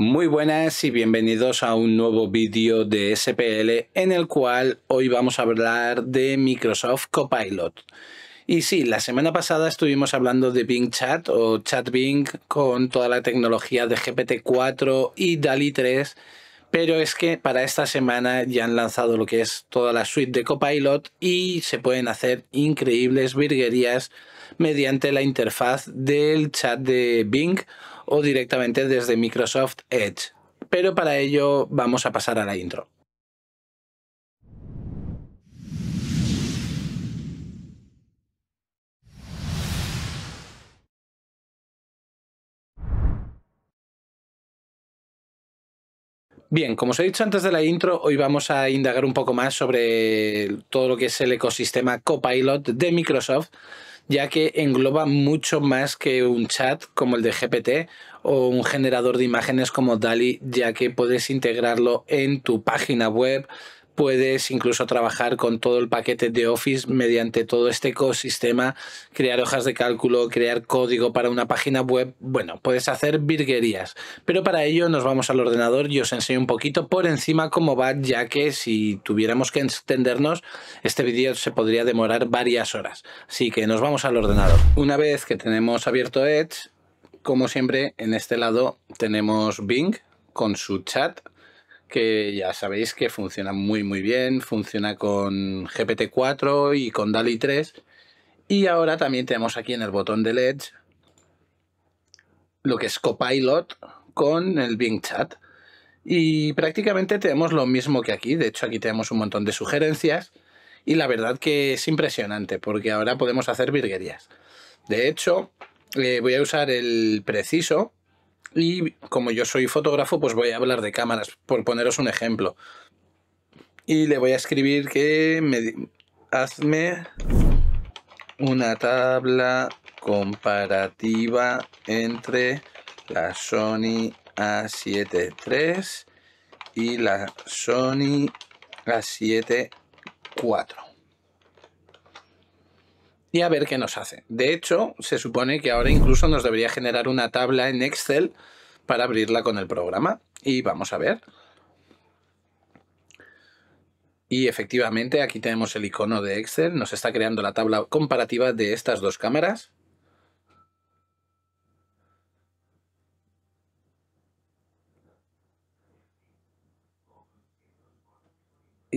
Muy buenas y bienvenidos a un nuevo vídeo de SPL en el cual hoy vamos a hablar de Microsoft Copilot. Y sí, la semana pasada estuvimos hablando de Bing Chat o Chat Bing con toda la tecnología de GPT-4 y DALI 3, pero es que para esta semana ya han lanzado lo que es toda la suite de Copilot y se pueden hacer increíbles virguerías mediante la interfaz del chat de Bing o directamente desde Microsoft Edge. Pero para ello vamos a pasar a la intro. Bien, como os he dicho antes de la intro, hoy vamos a indagar un poco más sobre todo lo que es el ecosistema Copilot de Microsoft ya que engloba mucho más que un chat como el de GPT o un generador de imágenes como DALI, ya que puedes integrarlo en tu página web, puedes incluso trabajar con todo el paquete de Office mediante todo este ecosistema, crear hojas de cálculo, crear código para una página web. Bueno, puedes hacer virguerías, pero para ello nos vamos al ordenador y os enseño un poquito por encima cómo va, ya que si tuviéramos que extendernos, este vídeo se podría demorar varias horas. Así que nos vamos al ordenador. Una vez que tenemos abierto Edge, como siempre, en este lado tenemos Bing con su chat que ya sabéis que funciona muy muy bien, funciona con GPT-4 y con DALI 3. Y ahora también tenemos aquí en el botón del Edge lo que es Copilot con el Bing Chat. Y prácticamente tenemos lo mismo que aquí, de hecho aquí tenemos un montón de sugerencias y la verdad que es impresionante porque ahora podemos hacer virguerías. De hecho, eh, voy a usar el preciso y como yo soy fotógrafo, pues voy a hablar de cámaras, por poneros un ejemplo. Y le voy a escribir que me, hazme una tabla comparativa entre la Sony A7 III y la Sony A7 IV y a ver qué nos hace. De hecho, se supone que ahora incluso nos debería generar una tabla en Excel para abrirla con el programa. Y vamos a ver. Y efectivamente aquí tenemos el icono de Excel, nos está creando la tabla comparativa de estas dos cámaras.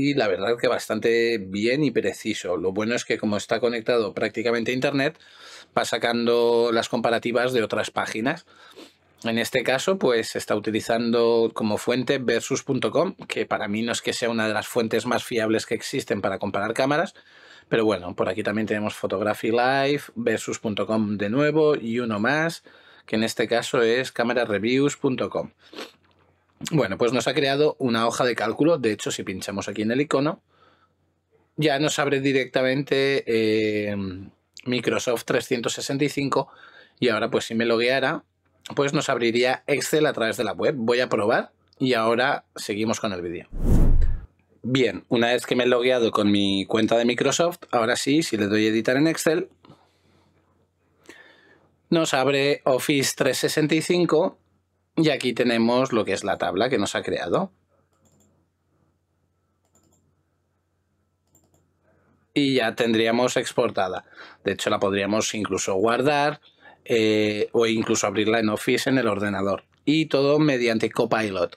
y la verdad que bastante bien y preciso. Lo bueno es que como está conectado prácticamente a Internet, va sacando las comparativas de otras páginas. En este caso, pues está utilizando como fuente versus.com, que para mí no es que sea una de las fuentes más fiables que existen para comparar cámaras, pero bueno, por aquí también tenemos Photography Live, versus.com de nuevo y uno más, que en este caso es camerareviews.com. Bueno, pues nos ha creado una hoja de cálculo. De hecho, si pinchamos aquí en el icono, ya nos abre directamente eh, Microsoft 365 y ahora pues si me logueara, pues nos abriría Excel a través de la web. Voy a probar y ahora seguimos con el vídeo. Bien, una vez que me he logueado con mi cuenta de Microsoft, ahora sí, si le doy a editar en Excel, nos abre Office 365 y aquí tenemos lo que es la tabla que nos ha creado. Y ya tendríamos exportada. De hecho, la podríamos incluso guardar eh, o incluso abrirla en Office en el ordenador. Y todo mediante Copilot.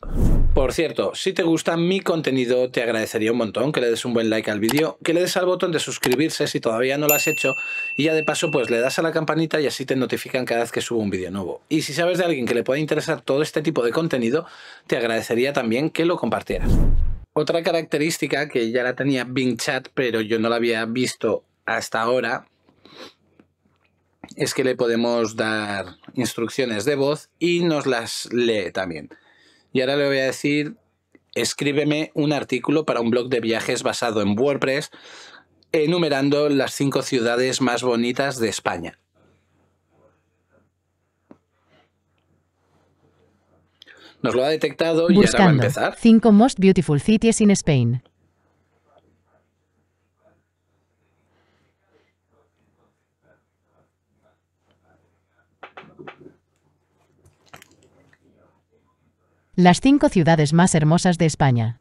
Por cierto, si te gusta mi contenido, te agradecería un montón que le des un buen like al vídeo, que le des al botón de suscribirse si todavía no lo has hecho, y ya de paso pues le das a la campanita y así te notifican cada vez que subo un vídeo nuevo. Y si sabes de alguien que le pueda interesar todo este tipo de contenido, te agradecería también que lo compartieras. Otra característica que ya la tenía Bing Chat, pero yo no la había visto hasta ahora, es que le podemos dar instrucciones de voz y nos las lee también. Y ahora le voy a decir, escríbeme un artículo para un blog de viajes basado en WordPress, enumerando las cinco ciudades más bonitas de España. Nos lo ha detectado y ahora va a empezar. Cinco most beautiful cities in Spain. Las cinco ciudades más hermosas de España.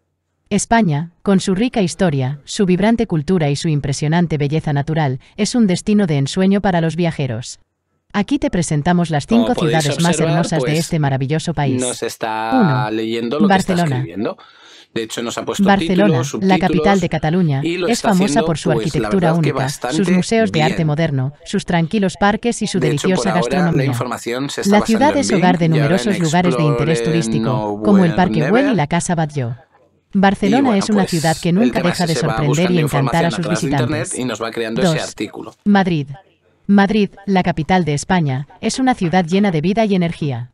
España, con su rica historia, su vibrante cultura y su impresionante belleza natural, es un destino de ensueño para los viajeros. Aquí te presentamos las cinco ciudades más hermosas de pues, este maravilloso país. Nos está leyendo Barcelona hecho, Barcelona, la capital de Cataluña, es famosa por su pues, arquitectura única, sus museos de arte moderno, sus tranquilos parques y su deliciosa gastronomía. la, ciudad es hogar de numerosos lugares de interés turístico, como el Parque Güell y la Casa Batlló. Barcelona es una pues, ciudad que nunca deja de sorprender y encantar a sus visitantes. Y nos va creando Madrid. Madrid, la capital de España, es una ciudad llena de vida y energía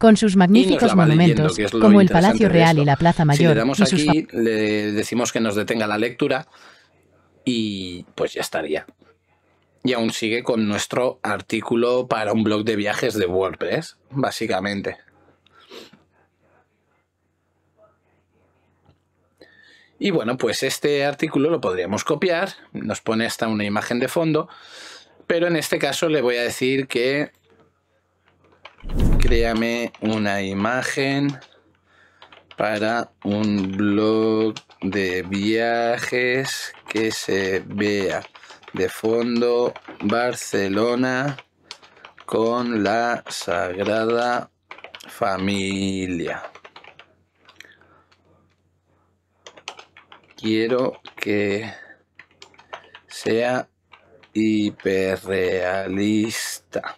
con sus magníficos monumentos, como el Palacio Real y la Plaza Mayor. Si le damos aquí, le decimos que nos detenga la lectura y pues ya estaría. Y aún sigue con nuestro artículo para un blog de viajes de WordPress, básicamente. Y bueno, pues este artículo lo podríamos copiar, nos pone hasta una imagen de fondo, pero en este caso le voy a decir que Créame una imagen para un blog de viajes que se vea de fondo Barcelona con la Sagrada Familia. Quiero que sea hiperrealista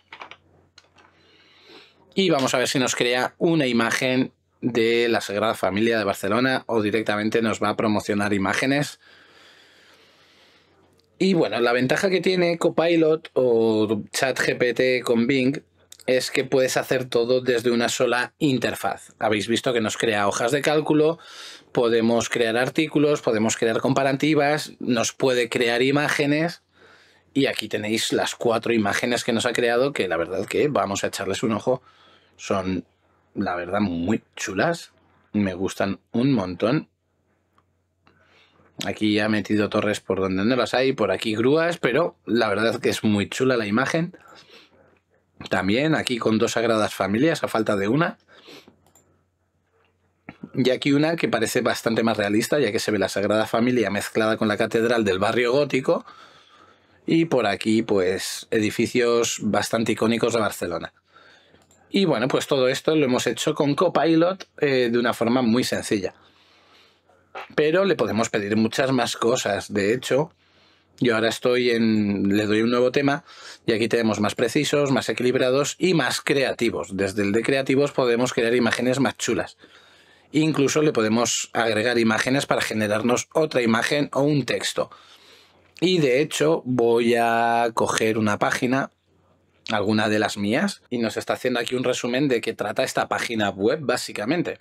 y vamos a ver si nos crea una imagen de la Sagrada Familia de Barcelona o directamente nos va a promocionar imágenes. Y bueno, la ventaja que tiene Copilot o ChatGPT con Bing es que puedes hacer todo desde una sola interfaz. Habéis visto que nos crea hojas de cálculo, podemos crear artículos, podemos crear comparativas, nos puede crear imágenes. Y aquí tenéis las cuatro imágenes que nos ha creado, que la verdad que vamos a echarles un ojo. Son, la verdad, muy chulas. Me gustan un montón. Aquí ha metido torres por donde no las hay, por aquí grúas, pero la verdad que es muy chula la imagen. También aquí con dos sagradas familias, a falta de una. Y aquí una que parece bastante más realista, ya que se ve la Sagrada Familia mezclada con la catedral del barrio gótico. Y por aquí, pues, edificios bastante icónicos de Barcelona. Y bueno, pues todo esto lo hemos hecho con Copilot eh, de una forma muy sencilla. Pero le podemos pedir muchas más cosas. De hecho, yo ahora estoy en. le doy un nuevo tema y aquí tenemos más precisos, más equilibrados y más creativos. Desde el de creativos podemos crear imágenes más chulas. Incluso le podemos agregar imágenes para generarnos otra imagen o un texto. Y de hecho, voy a coger una página alguna de las mías, y nos está haciendo aquí un resumen de qué trata esta página web básicamente.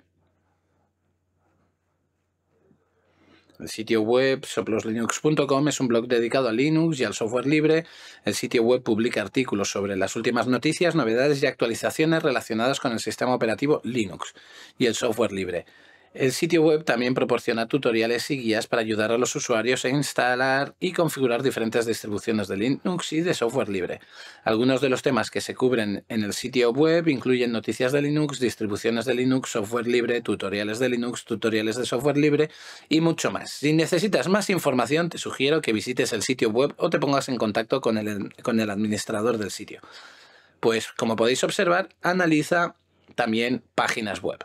El sitio web soploslinux.com es un blog dedicado a Linux y al software libre. El sitio web publica artículos sobre las últimas noticias, novedades y actualizaciones relacionadas con el sistema operativo Linux y el software libre. El sitio web también proporciona tutoriales y guías para ayudar a los usuarios a instalar y configurar diferentes distribuciones de Linux y de software libre. Algunos de los temas que se cubren en el sitio web incluyen noticias de Linux, distribuciones de Linux, software libre, tutoriales de Linux, tutoriales de software libre y mucho más. Si necesitas más información, te sugiero que visites el sitio web o te pongas en contacto con el, con el administrador del sitio. Pues como podéis observar, analiza también páginas web.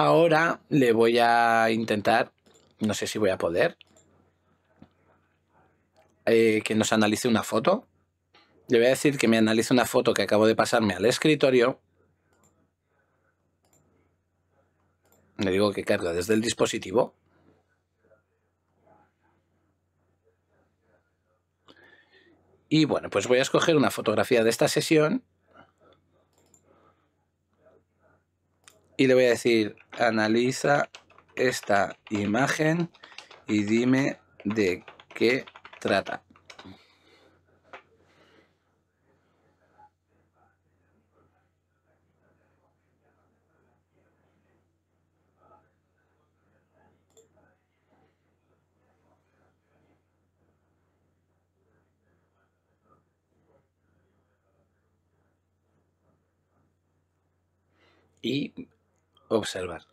Ahora le voy a intentar, no sé si voy a poder, eh, que nos analice una foto. Le voy a decir que me analice una foto que acabo de pasarme al escritorio. Le digo que carga desde el dispositivo. Y bueno, pues voy a escoger una fotografía de esta sesión y le voy a decir analiza esta imagen y dime de qué trata. y observar.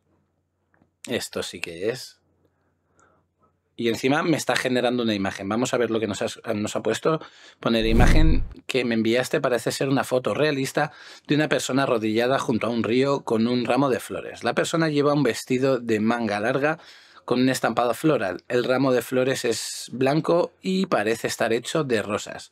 Esto sí que es. Y encima me está generando una imagen. Vamos a ver lo que nos, ha puesto. Poner imagen que me enviaste parece ser una foto realista de una persona arrodillada junto a un río con un ramo de flores. La persona lleva un vestido de manga larga con un estampado floral. El ramo de flores es blanco y parece estar hecho de rosas.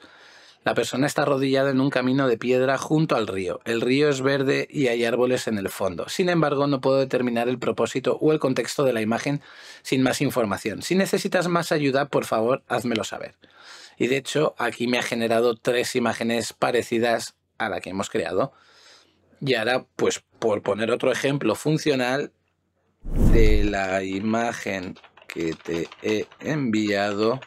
La persona está arrodillada en un camino de piedra junto al río. El río es verde y hay árboles en el fondo. Sin embargo, no puedo determinar el propósito o el contexto de la imagen sin más información. Si necesitas más ayuda, por favor, házmelo saber. Y de hecho, aquí me ha generado tres imágenes parecidas a la que hemos creado. Y ahora, pues por poner otro ejemplo funcional de la imagen que te he enviado,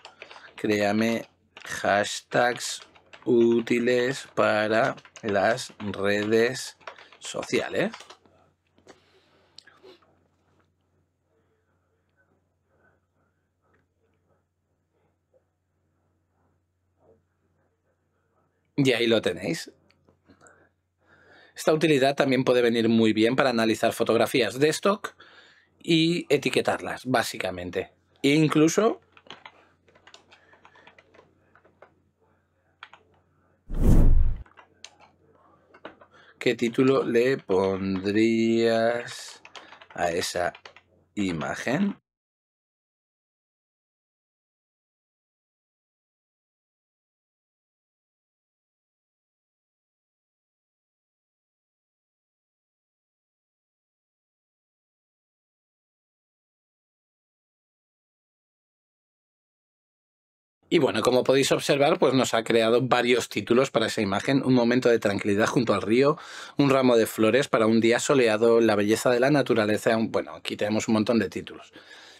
créame hashtags útiles para las redes sociales. Y ahí lo tenéis. Esta utilidad también puede venir muy bien para analizar fotografías de stock y etiquetarlas, básicamente. E incluso ¿Qué título le pondrías a esa imagen? Y bueno, como podéis observar, pues nos ha creado varios títulos para esa imagen, un momento de tranquilidad junto al río, un ramo de flores para un día soleado, la belleza de la naturaleza, bueno, aquí tenemos un montón de títulos.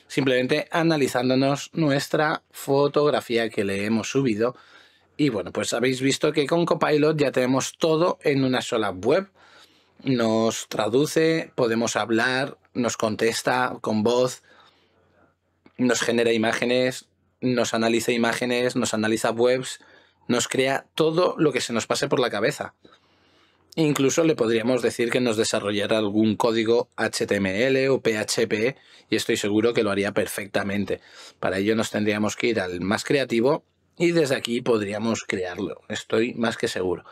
Simplemente analizándonos nuestra fotografía que le hemos subido. Y bueno, pues habéis visto que con Copilot ya tenemos todo en una sola web. Nos traduce, podemos hablar, nos contesta con voz, nos genera imágenes, nos analiza imágenes, nos analiza webs, nos crea todo lo que se nos pase por la cabeza. Incluso le podríamos decir que nos desarrollara algún código HTML o PHP y estoy seguro que lo haría perfectamente. Para ello nos tendríamos que ir al más creativo y desde aquí podríamos crearlo, estoy más que seguro.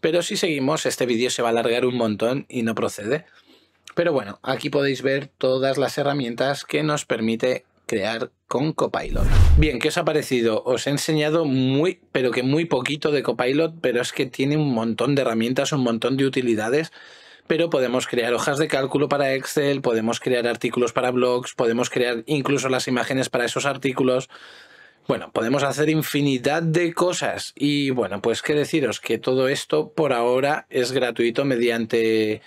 Pero si seguimos, este vídeo se va a alargar un montón y no procede. Pero bueno, aquí podéis ver todas las herramientas que nos permite crear con Copilot. Bien, ¿qué os ha parecido? Os he enseñado muy, pero que muy poquito de Copilot, pero es que tiene un montón de herramientas, un montón de utilidades pero podemos crear hojas de cálculo para Excel, podemos crear artículos para blogs, podemos crear incluso las imágenes para esos artículos. Bueno, podemos hacer infinidad de cosas y bueno, pues que deciros que todo esto por ahora es gratuito mediante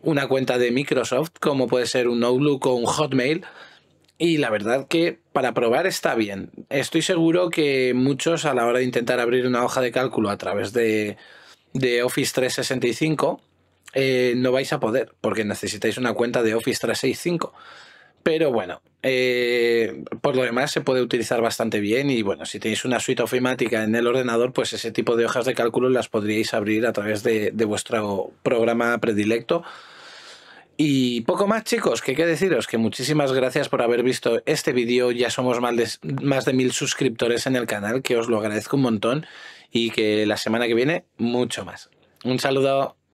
una cuenta de Microsoft, como puede ser un Outlook o un Hotmail, y la verdad que para probar está bien. Estoy seguro que muchos a la hora de intentar abrir una hoja de cálculo a través de, de Office 365 eh, no vais a poder porque necesitáis una cuenta de Office 365. Pero bueno, eh, por lo demás se puede utilizar bastante bien y bueno, si tenéis una suite ofimática en el ordenador, pues ese tipo de hojas de cálculo las podríais abrir a través de, de vuestro programa predilecto y poco más chicos, que qué deciros, que muchísimas gracias por haber visto este vídeo, ya somos de, más de mil suscriptores en el canal, que os lo agradezco un montón y que la semana que viene mucho más. Un saludo.